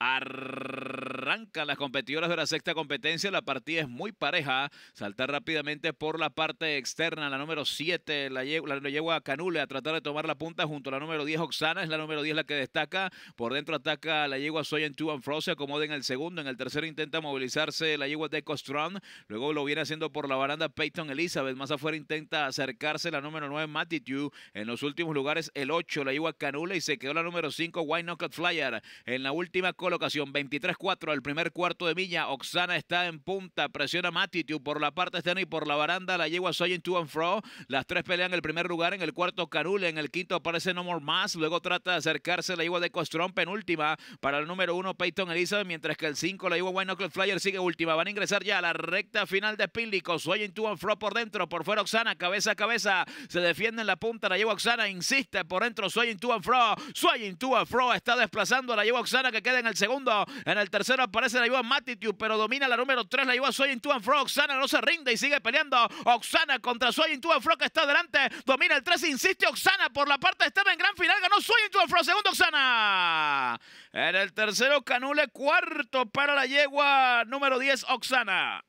Arrancan las competidoras de la sexta competencia. La partida es muy pareja. Saltar rápidamente por la parte externa. La número 7 la, yegua lleva a Canule a tratar de tomar la punta junto a la número 10 Oxana. Es la número 10 la que destaca. Por dentro ataca la yegua Soyen 2 and Frost. Se acomoda en el segundo. En el tercero intenta movilizarse la yegua de Strong Luego lo viene haciendo por la baranda Peyton Elizabeth. Más afuera intenta acercarse la número 9 Matitude. En los últimos lugares el 8 la yegua Canule y se quedó la número 5 White Knockout Flyer. En la última colocación. 23-4 al primer cuarto de milla. Oxana está en punta. Presiona Matitu por la parte externa y por la baranda. La yegua Soyen to and Fro. Las tres pelean el primer lugar. En el cuarto, Carule. En el quinto aparece No More Mass, Luego trata de acercarse la yegua de Costrón, penúltima para el número uno, Peyton Elizabeth. Mientras que el 5, la yegua White Knuckle Flyer sigue última. Van a ingresar ya a la recta final de Pílico. in to and Fro por dentro. Por fuera, Oxana. Cabeza a cabeza. Se defiende en la punta. La yegua Oxana insiste por dentro. Swaying to and Fro. Swaying to and Fro está desplazando a la yegua Oxana que queda en el segundo. En el tercero aparece la Yegua Matitude pero domina la número 3, la Yegua Soy Intuan Frog. Oxana no se rinde y sigue peleando. Oxana contra Soy Frog que está adelante? Domina el 3, insiste Oxana por la parte externa en gran final. Ganó Soy Intuan Frog, segundo Oxana. En el tercero, Canule, cuarto para la yegua número 10, Oxana.